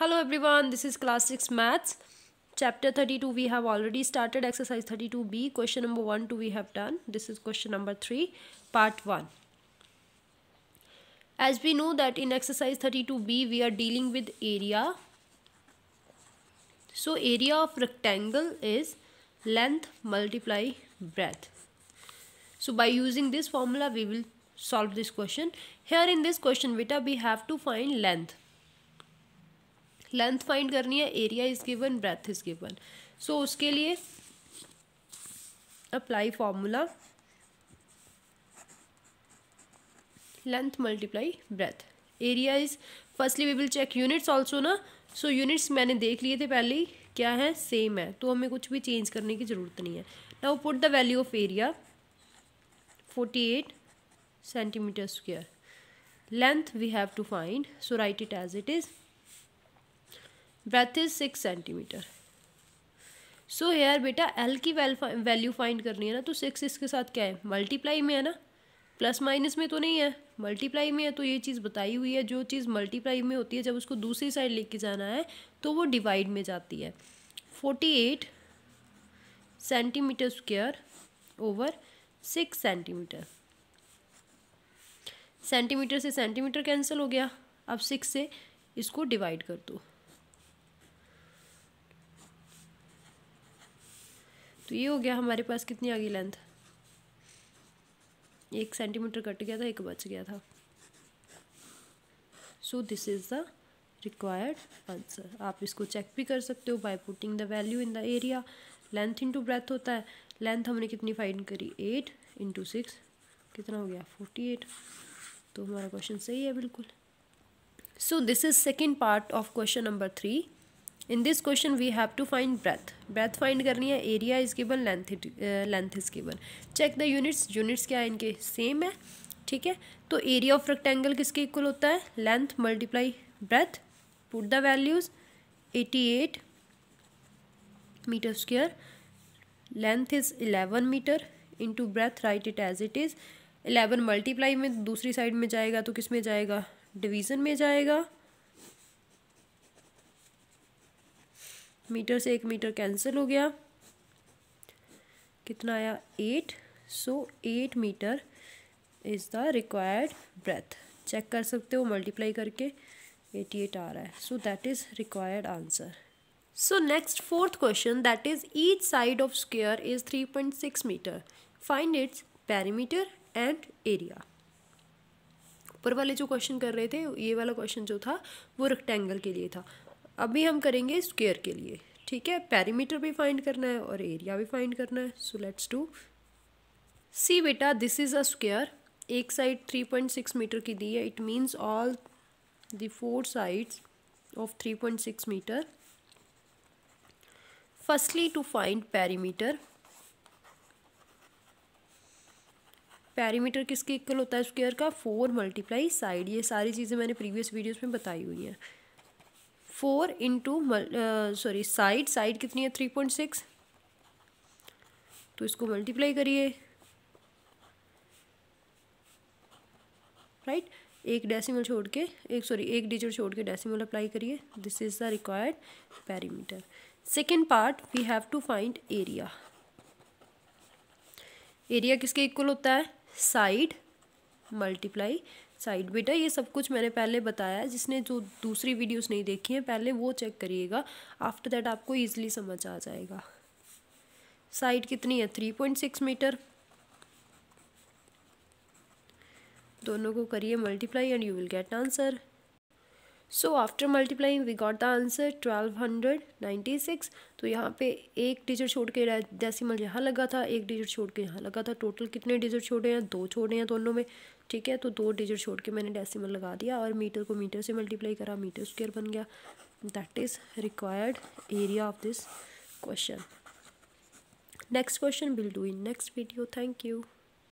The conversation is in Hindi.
hello everyone this is class 6 maths chapter 32 we have already started exercise 32b question number 1 2 we have done this is question number 3 part 1 as we know that in exercise 32b we are dealing with area so area of rectangle is length multiply breadth so by using this formula we will solve this question here in this question beta we have to find length length find करनी है area is given breadth is given so उसके लिए apply formula length multiply breadth area is firstly we will check units also ना सो यूनिट्स मैंने देख लिए थे पहले ही क्या है सेम है तो हमें कुछ भी चेंज करने की ज़रूरत नहीं है now put the value of area forty eight centimetre square length we have to find so write it as it is breadth is six centimetre so here बेटा एल की वैल्यू फाइंड करनी है ना तो सिक्स इसके साथ क्या है मल्टीप्लाई में है ना प्लस माइनस में तो नहीं है मल्टीप्लाई में है तो ये चीज़ बताई हुई है जो चीज़ मल्टीप्लाई में होती है जब उसको दूसरी साइड लेके जाना है तो वो डिवाइड में जाती है forty eight centimetre square over six centimetre centimetre से सेंटीमीटर कैंसिल हो गया अब सिक्स से इसको डिवाइड कर दो तो ये हो गया हमारे पास कितनी आ गई लेंथ एक सेंटीमीटर कट गया था एक बच गया था so this is the required answer आप इसको चेक भी कर सकते हो by putting the value in the area length into breadth होता है लेंथ हमने कितनी फाइंड करी एट इंटू सिक्स कितना हो गया फोर्टी एट तो हमारा क्वेश्चन सही है बिल्कुल so this is second part of question number three in this question we have to find breadth breadth find करनी है area is given length length is given check the units units क्या है इनके सेम है ठीक है तो एरिया ऑफ रेक्टेंगल किसके इक्वल होता है length multiply breadth put the values eighty eight metre square length is eleven metre to breadth write it as it is eleven multiply में दूसरी साइड में जाएगा तो किस में जाएगा डिवीज़न में जाएगा मीटर से एक मीटर कैंसिल हो गया कितना आया eight so eight metre is the required breadth check कर सकते हो मल्टीप्लाई करके एटी एट आ रहा है so that is required answer so next fourth question that is each side of square is three point six metre find its perimeter and area ऊपर वाले जो क्वेश्चन कर रहे थे ये वाला क्वेश्चन जो था वो रेक्टेंगल के लिए था अभी हम करेंगे स्क्वेयर के लिए ठीक है पैरीमीटर भी फाइंड करना है और एरिया भी फाइंड करना है सो लेट्स डू सी बेटा दिस इज़ अ स्क्वेयर एक side three point six metre की दी है it means all the four sides of three point six metre firstly to find perimeter perimeter किसके इक्वल होता है स्क्वेयर का फोर मल्टीप्लाई साइड ये सारी चीज़ें मैंने प्रीवियस वीडियोस में बताई हुई हैं four into sorry side side कितनी है थ्री पॉइंट सिक्स तो इसको मल्टीप्लाई करिए राइट एक डेसिमल छोड़ के एक सॉरी एक डिजिट छोड़ के डेसिमल अप्लाई करिए this is the required perimeter second part we have to find area area किसके इक्वल होता है साइड मल्टीप्लाई साइड बेटा ये सब कुछ मैंने पहले बताया जिसने जो दूसरी वीडियोस नहीं देखी हैं पहले वो चेक करिएगा आफ्टर दैट आपको ईजिली समझ आ जाएगा साइड कितनी है थ्री पॉइंट सिक्स मीटर दोनों को करिए multiply and you will get answer so after multiplying we got the answer twelve hundred ninety six तो यहाँ पे एक डिजिट छोड़ के डेसिमल यहाँ लगा था एक डिजिट छोड़ के यहाँ लगा था टोटल कितने डिजिट छोड़े हैं दो छोड़े हैं दोनों में ठीक है तो दो डिजिट छोड़ के मैंने डेसिमल लगा दिया और मीटर को मीटर से मल्टीप्लाई करा मीटर स्क्वेयर बन गया that is required area of this question next question will do in next video thank you